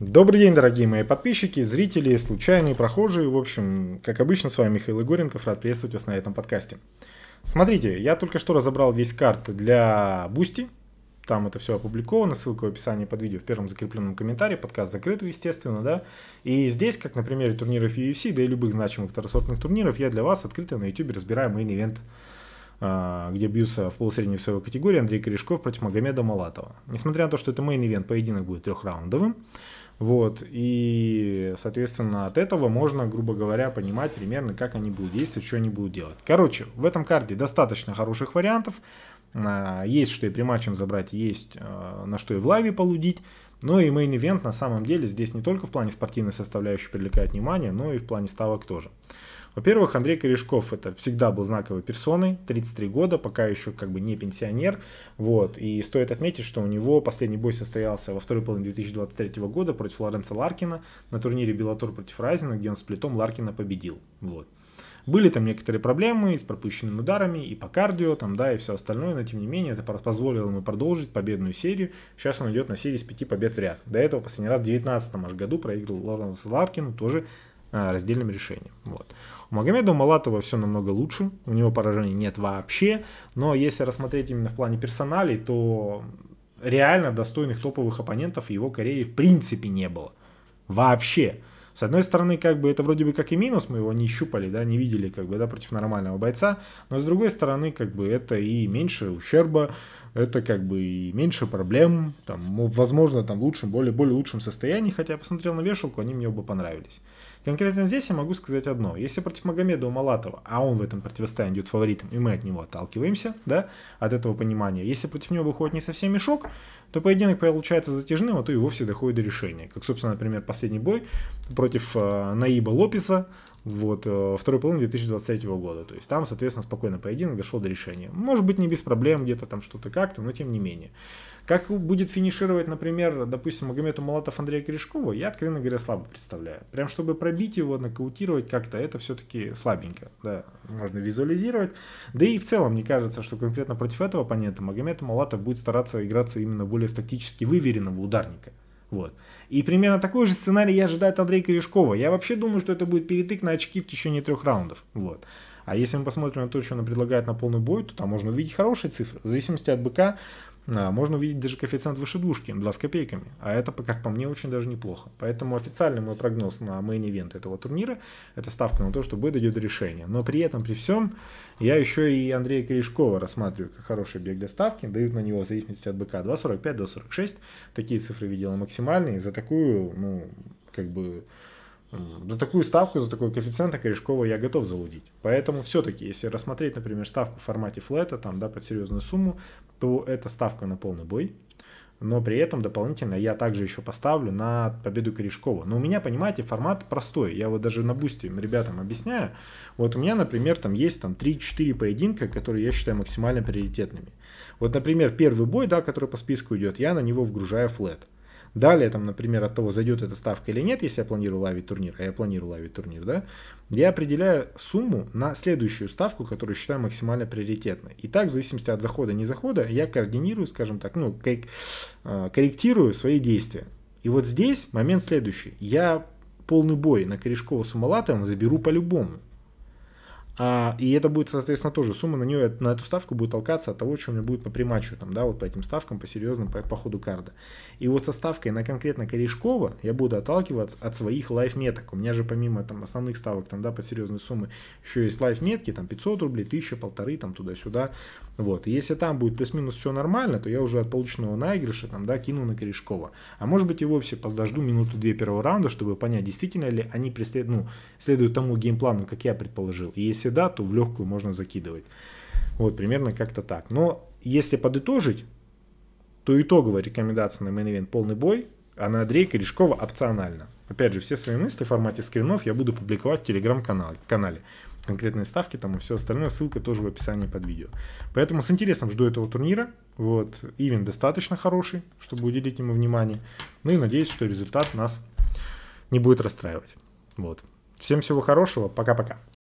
Добрый день, дорогие мои подписчики, зрители, случайные прохожие. В общем, как обычно, с вами Михаил Игоренков. Рад приветствовать вас на этом подкасте. Смотрите, я только что разобрал весь карт для Бусти. Там это все опубликовано, ссылка в описании под видео в первом закрепленном комментарии. Подкаст закрыт, естественно, да. И здесь, как на примере турниров UFC, да и любых значимых второсортных турниров, я для вас открыто на YouTube разбираю мейн-ивент а, где бьются в полусредней весовой категории Андрей Корешков против Магомеда Малатова. Несмотря на то, что это мейн-ивент, поединок будет трехраундовым, вот, и, соответственно, от этого можно, грубо говоря, понимать примерно, как они будут действовать, что они будут делать. Короче, в этом карте достаточно хороших вариантов. А, есть что и при матчем забрать, есть а, на что и в лайве полудить. Но ну и мейн-ивент на самом деле здесь не только в плане спортивной составляющей привлекает внимание, но и в плане ставок тоже. Во-первых, Андрей Корешков это всегда был знаковой персоной, 33 года, пока еще как бы не пенсионер. Вот. И стоит отметить, что у него последний бой состоялся во второй половине 2023 года против Лоренца Ларкина на турнире Белатор против Райзена, где он с плитом Ларкина победил. Вот. Были там некоторые проблемы с пропущенными ударами и по кардио, там, да, и все остальное, но тем не менее это позволило ему продолжить победную серию. Сейчас он идет на серии с 5 побед в ряд. До этого последний раз в 2019 аж году проиграл Лоренсу Ларкину тоже а, раздельным решением. Вот. У Магомеда Малатова все намного лучше, у него поражений нет вообще, но если рассмотреть именно в плане персоналей, то реально достойных топовых оппонентов его карьере в принципе не было. Вообще. С одной стороны, как бы это вроде бы как и минус, мы его не щупали, да, не видели, как бы, да, против нормального бойца, но с другой стороны, как бы это и меньше ущерба, это как бы и меньше проблем, там, возможно, там в лучшем, более, более лучшем состоянии, хотя я посмотрел на вешалку, они мне оба понравились. Конкретно здесь я могу сказать одно. Если против Магомеда у Малатова, а он в этом противостоянии идет фаворитом, и мы от него отталкиваемся, да, от этого понимания. Если против него выходит не совсем мешок, то поединок получается затяжным, а то и вовсе доходит до решения. Как, собственно, например, последний бой против э, Наиба Лопеса, вот, э, второй половины 2023 года. То есть там, соответственно, спокойно поединок дошел до решения. Может быть, не без проблем, где-то там что-то как-то, но тем не менее. Как будет финишировать, например, допустим, Магомету Малатов Андрея Корешкова, я, откровенно говоря, слабо представляю. Прям чтобы пробить его, нокаутировать как-то, это все-таки слабенько, да, можно визуализировать. Да и в целом, мне кажется, что конкретно против этого оппонента Магомед Малатов будет стараться играться именно более в тактически выверенного ударника. Вот. И примерно такой же сценарий я ожидаю от Андрея Корешкова. Я вообще думаю, что это будет перетык на очки в течение трех раундов. Вот. А если мы посмотрим на то, что он предлагает на полный бой, то там можно увидеть хорошие цифры. В зависимости от быка, а, можно увидеть даже коэффициент выше двушки, 2 с копейками. А это, как по мне, очень даже неплохо. Поэтому официальный мой прогноз на мейн-ивент этого турнира – это ставка на то, что будет идет решение. Но при этом, при всем, я еще и Андрея Корешкова рассматриваю как хороший бег для ставки. Дают на него в зависимости от БК 2.45, 2.46. Такие цифры видела максимальные. За такую, ну, как бы за такую ставку, за такой коэффициент корешкового я готов залудить. Поэтому все-таки, если рассмотреть, например, ставку в формате флета, там, да, под серьезную сумму, то это ставка на полный бой. Но при этом дополнительно я также еще поставлю на победу Корешкова. Но у меня, понимаете, формат простой. Я вот даже на бусте ребятам объясняю. Вот у меня, например, там есть там 3-4 поединка, которые я считаю максимально приоритетными. Вот, например, первый бой, да, который по списку идет, я на него вгружаю флет. Далее, там, например, от того, зайдет эта ставка или нет, если я планирую лавить турнир, а я планирую лавить турнир, да, я определяю сумму на следующую ставку, которую считаю максимально приоритетной. И так, в зависимости от захода, не захода, я координирую, скажем так, ну, э, корректирую свои действия. И вот здесь момент следующий. Я полный бой на Корешкова с Умалатовым заберу по-любому. А, и это будет, соответственно, тоже сумма на нее, на эту ставку будет толкаться от того, что у меня будет по приматчу, там, да, вот по этим ставкам, по серьезным, по, по ходу карда. И вот со ставкой на конкретно Корешкова я буду отталкиваться от своих лайфметок. У меня же помимо там основных ставок, там, да, по серьезной суммы, еще есть лайфметки, там, 500 рублей, 1000, полторы, там, туда-сюда. Вот. И если там будет плюс-минус все нормально, то я уже от полученного наигрыша, там, да, кину на Корешкова. А может быть и вовсе подожду минуту-две первого раунда, чтобы понять, действительно ли они преслед... ну, следуют тому геймплану, как я предположил. И если если да, то в легкую можно закидывать. Вот, примерно как-то так. Но если подытожить, то итоговая рекомендация на мейн Event полный бой, а на Дрейка Решкова опционально. Опять же, все свои мысли в формате скринов я буду публиковать в телеграм-канале. Конкретные ставки там и все остальное, ссылка тоже в описании под видео. Поэтому с интересом жду этого турнира. Вот, ивент достаточно хороший, чтобы уделить ему внимание. Ну и надеюсь, что результат нас не будет расстраивать. Вот. Всем всего хорошего, пока-пока.